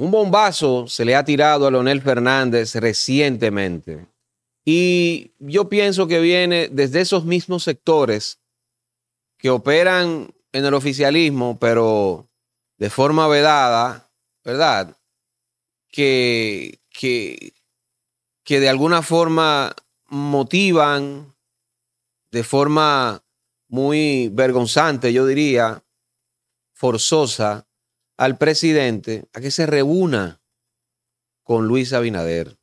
Un bombazo se le ha tirado a Leonel Fernández recientemente. Y yo pienso que viene desde esos mismos sectores que operan en el oficialismo, pero de forma vedada, ¿verdad? Que, que, que de alguna forma motivan de forma muy vergonzante, yo diría, forzosa, al presidente a que se reúna con Luis Abinader.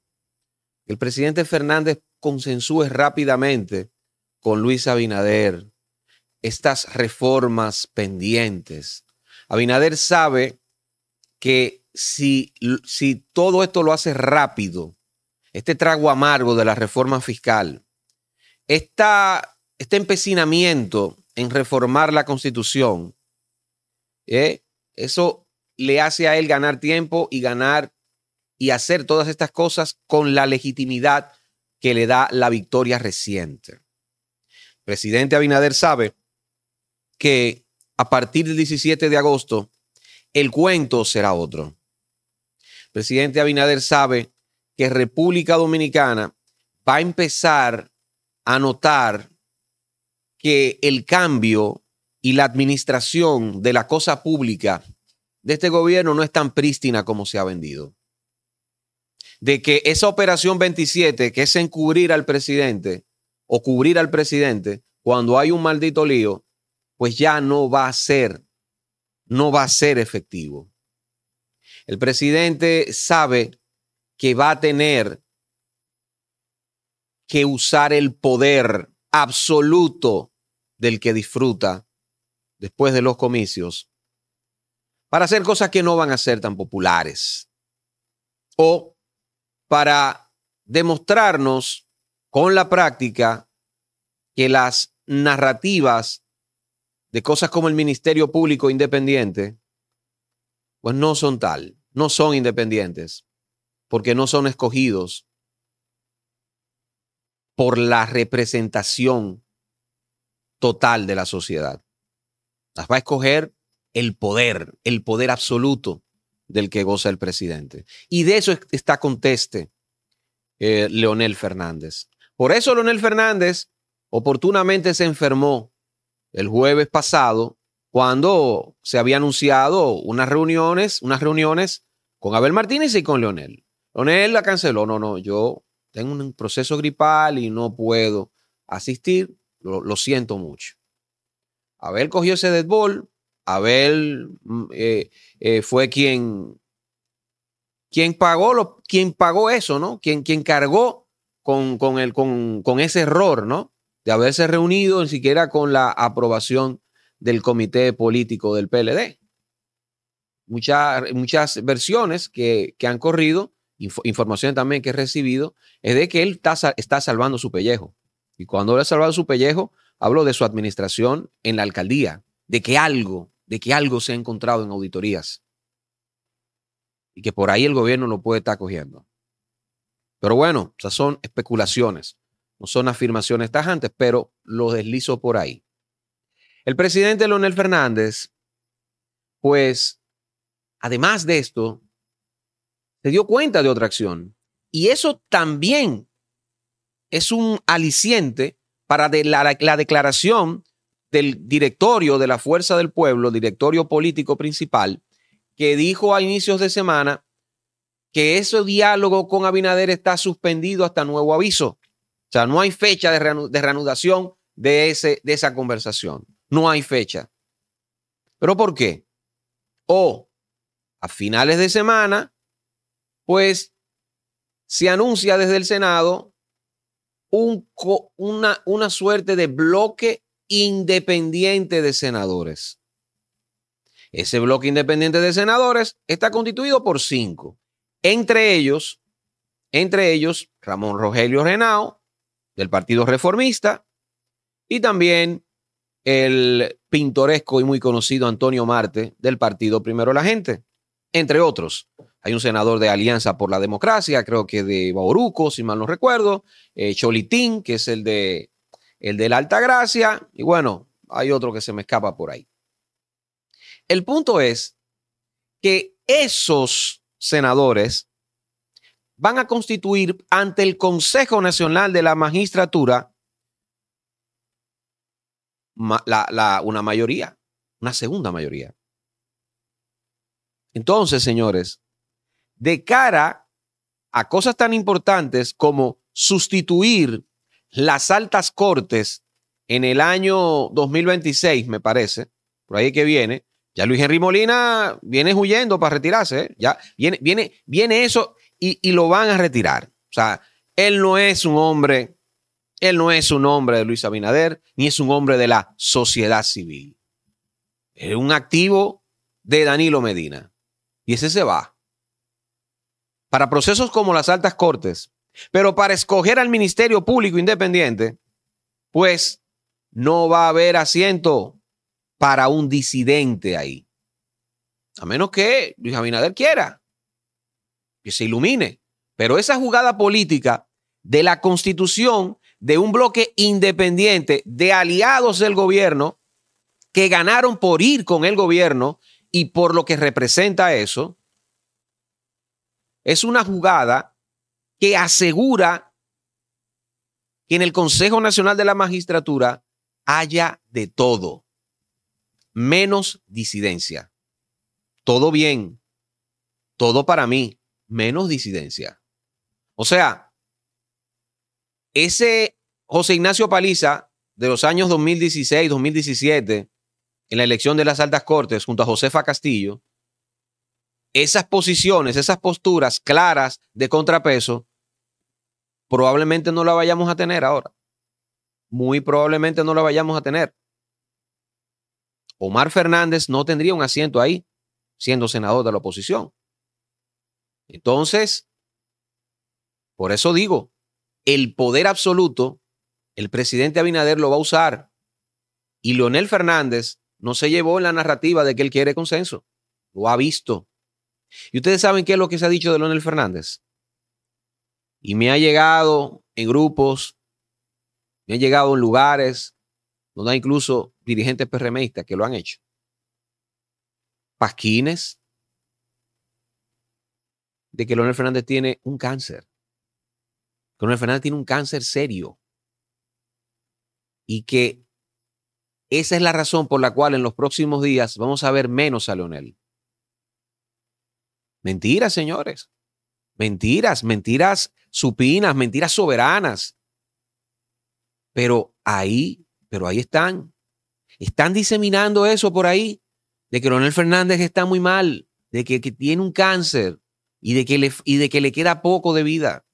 El presidente Fernández consensúe rápidamente con Luis Abinader estas reformas pendientes. Abinader sabe que si, si todo esto lo hace rápido, este trago amargo de la reforma fiscal, esta, este empecinamiento en reformar la constitución, eh, eso le hace a él ganar tiempo y ganar y hacer todas estas cosas con la legitimidad que le da la victoria reciente. presidente Abinader sabe que a partir del 17 de agosto el cuento será otro. presidente Abinader sabe que República Dominicana va a empezar a notar que el cambio y la administración de la cosa pública de este gobierno no es tan prístina como se ha vendido. De que esa operación 27, que es encubrir al presidente o cubrir al presidente cuando hay un maldito lío, pues ya no va a ser, no va a ser efectivo. El presidente sabe que va a tener que usar el poder absoluto del que disfruta después de los comicios para hacer cosas que no van a ser tan populares o para demostrarnos con la práctica que las narrativas de cosas como el Ministerio Público Independiente, pues no son tal, no son independientes, porque no son escogidos por la representación total de la sociedad. Las va a escoger el poder, el poder absoluto del que goza el presidente. Y de eso está conteste eh, Leonel Fernández. Por eso Leonel Fernández oportunamente se enfermó el jueves pasado cuando se había anunciado unas reuniones, unas reuniones con Abel Martínez y con Leonel. Leonel la canceló, no, no, yo tengo un proceso gripal y no puedo asistir, lo, siento mucho. Abel cogió ese deadball, Abel mm, eh, eh, fue quien, quien, pagó lo, quien pagó eso, ¿no? Quien, quien cargó con, con, ese error, ¿no? De haberse reunido ni siquiera con la aprobación del comité político del PLD. muchas versiones que, han corrido, información también que he recibido, es de que él está, está salvando su pellejo. Y cuando le ha salvado su pellejo, hablo de su administración en la alcaldía, de que algo de que algo se ha encontrado en auditorías y que por ahí el gobierno lo puede estar cogiendo. Pero bueno, esas son especulaciones, no son afirmaciones tajantes, pero lo deslizo por ahí. El presidente Leonel Fernández, pues, además de esto, se dio cuenta de otra acción. Y eso también es un aliciente para la, la, declaración del directorio de la Fuerza del Pueblo, directorio político principal, que dijo a inicios de semana que ese diálogo con Abinader está suspendido hasta nuevo aviso. O sea, no hay fecha de, reanudación de, ese, de esa conversación. No hay fecha. ¿Pero por qué? O a finales de semana, pues se anuncia desde el Senado una, una suerte de bloque independiente de senadores. Ese bloque independiente de senadores está constituido por cinco. Entre ellos, entre ellos, Ramón Rogelio Renao, del Partido Reformista, y también el pintoresco y muy conocido Antonio Marte, del Partido Primero la Gente, entre otros. Hay un senador de Alianza por la Democracia, creo que de Bauruco, si mal no recuerdo, eh, Cholitín, que es el de el de la Alta Gracia y bueno, hay otro que se me escapa por ahí. El punto es que esos senadores van a constituir ante el Consejo Nacional de la Magistratura una mayoría, una segunda mayoría. Entonces, señores, de cara a cosas tan importantes como sustituir las altas cortes en el año 2026, me parece, por ahí que viene, ya Luis Henry Molina viene huyendo para retirarse, ¿eh? ya viene, viene, viene eso y, y, lo van a retirar. O sea, él no es un hombre, él no es un hombre de Luis Abinader, ni es un hombre de la sociedad civil. Es un activo de Danilo Medina. Y ese se va. Para procesos como las altas cortes, pero para escoger al Ministerio Público Independiente, pues no va a haber asiento para un disidente ahí. A menos que Luis Abinader quiera que se ilumine. Pero esa jugada política de la constitución de un bloque independiente de aliados del gobierno que ganaron por ir con el gobierno y por lo que representa eso, es una jugada que asegura que en el Consejo Nacional de la Magistratura haya de todo, menos disidencia. Todo bien, todo para mí, menos disidencia. O sea, ese José Ignacio Paliza de los años 2016, 2017, en la elección de las altas cortes junto a Josefa Castillo, esas posiciones, esas posturas claras de contrapeso, probablemente no la vayamos a tener ahora. Muy probablemente no la vayamos a tener. Omar Fernández no tendría un asiento ahí, siendo senador de la oposición. Entonces, por eso digo, el poder absoluto, el presidente Abinader lo va a usar. Y Leonel Fernández no se llevó en la narrativa de que él quiere consenso. Lo ha visto. ¿Y ustedes saben qué es lo que se ha dicho de Leonel Fernández? Y me ha llegado en grupos, me ha llegado en lugares donde hay incluso dirigentes PRMistas que lo han hecho. Pasquines, de que Leonel Fernández tiene un cáncer. Que Leonel Fernández tiene un cáncer serio. Y que esa es la razón por la cual en los próximos días vamos a ver menos a Leonel. Mentiras, señores. Mentiras, mentiras supinas, mentiras soberanas. Pero ahí, pero ahí están. Están diseminando eso por ahí, de que Leonel Fernández está muy mal, de que, tiene un cáncer y de, que le, y de que le queda poco de vida.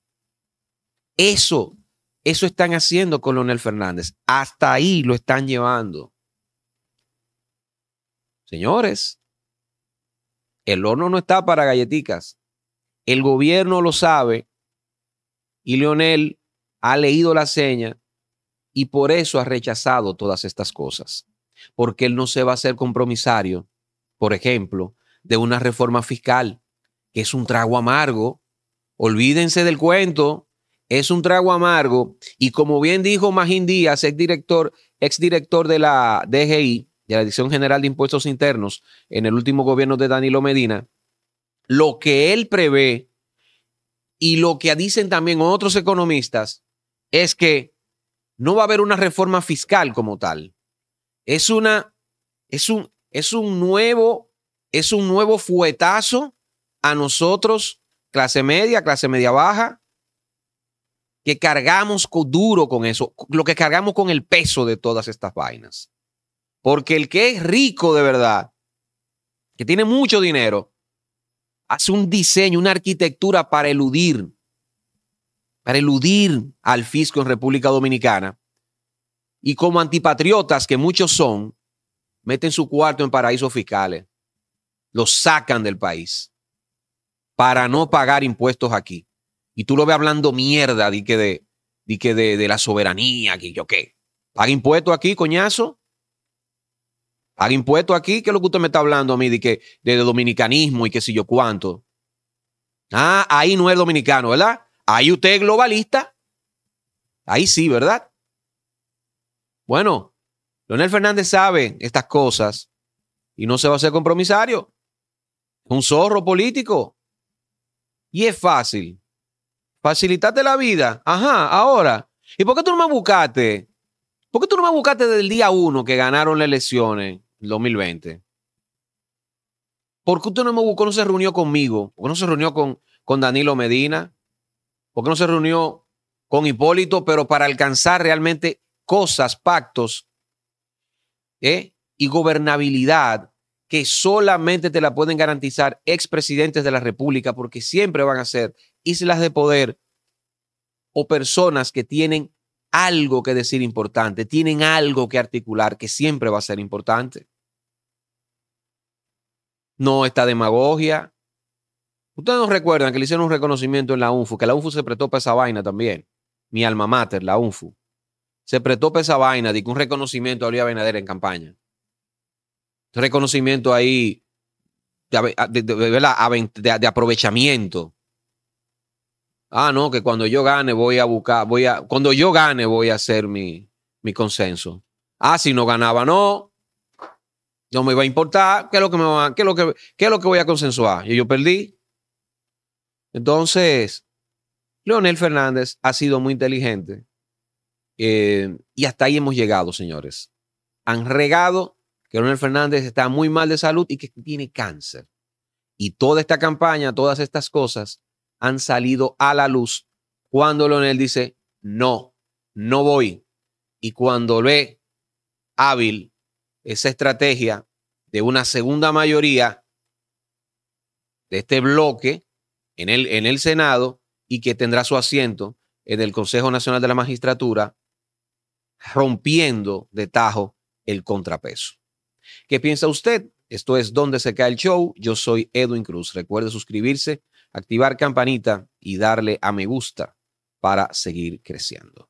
Eso, eso están haciendo con Fernández. Hasta ahí lo están llevando. Señores, el horno no está para galleticas. El gobierno lo sabe y Leonel ha leído la seña y por eso ha rechazado todas estas cosas. Porque él no se va a ser compromisario, por ejemplo, de una reforma fiscal, que es un trago amargo. Olvídense del cuento, es un trago amargo. Y como bien dijo Magín Díaz, ex exdirector de la DGI, de la Dirección General de Impuestos Internos en el último gobierno de Danilo Medina, lo que él prevé y lo que dicen también otros economistas es que no va a haber una reforma fiscal como tal. Es una es un es un nuevo es un nuevo fuetazo a nosotros clase media, clase media baja que cargamos duro con eso, lo que cargamos con el peso de todas estas vainas. Porque el que es rico de verdad, que tiene mucho dinero, hace un diseño, una arquitectura para eludir, para eludir al fisco en República Dominicana. Y como antipatriotas que muchos son, meten su cuarto en paraísos fiscales, los sacan del país para no pagar impuestos aquí. Y tú lo ves hablando mierda, de, que de, de la soberanía, que yo qué. Paga impuestos aquí, coñazo. Haga impuesto aquí, que es lo que usted me está hablando a mí de que dominicanismo y qué sé yo cuánto. Ah, ahí no es dominicano, ¿verdad? Ahí usted es globalista. Ahí sí, ¿verdad? Bueno, Leonel Fernández sabe estas cosas y no se va a hacer compromisario. Es un zorro político. Y es fácil. Facilitate la vida. Ajá, ahora. ¿Y por qué tú no me buscaste? ¿Por qué tú no me buscaste desde el día uno que ganaron las elecciones? 2020. ¿Por qué usted no me buscó, no se reunió conmigo? ¿Por qué no se reunió con, con Danilo Medina? ¿Por qué no se reunió con Hipólito, pero para alcanzar realmente cosas, pactos eh, y gobernabilidad que solamente te la pueden garantizar expresidentes de la República, porque siempre van a ser islas de poder o personas que tienen algo que decir importante, tienen algo que articular que siempre va a ser importante no esta demagogia. Ustedes no recuerdan que le hicieron un reconocimiento en la UNFU, que la UNFU se prestó para esa vaina también. Mi alma mater, la UNFU. Se prestó para esa vaina, de que un reconocimiento a Luis en campaña. Reconocimiento ahí de, aprovechamiento. Ah, no, que cuando yo gane voy a buscar, voy a, cuando yo gane voy a hacer mi, mi consenso. Ah, si no ganaba, no. No me va a importar qué es lo que me lo que, lo que voy a consensuar. Y yo perdí. Entonces, Leonel Fernández ha sido muy inteligente. Eh, y hasta ahí hemos llegado, señores. Han regado que Leonel Fernández está muy mal de salud y que tiene cáncer. Y toda esta campaña, todas estas cosas han salido a la luz cuando Leonel dice, no, no voy. Y cuando ve hábil esa estrategia de una segunda mayoría de este bloque en el, en el Senado y que tendrá su asiento en el Consejo Nacional de la Magistratura, rompiendo de tajo el contrapeso. ¿Qué piensa usted? Esto es Donde se cae el show. Yo soy Edwin Cruz. Recuerde suscribirse, activar campanita y darle a me gusta para seguir creciendo.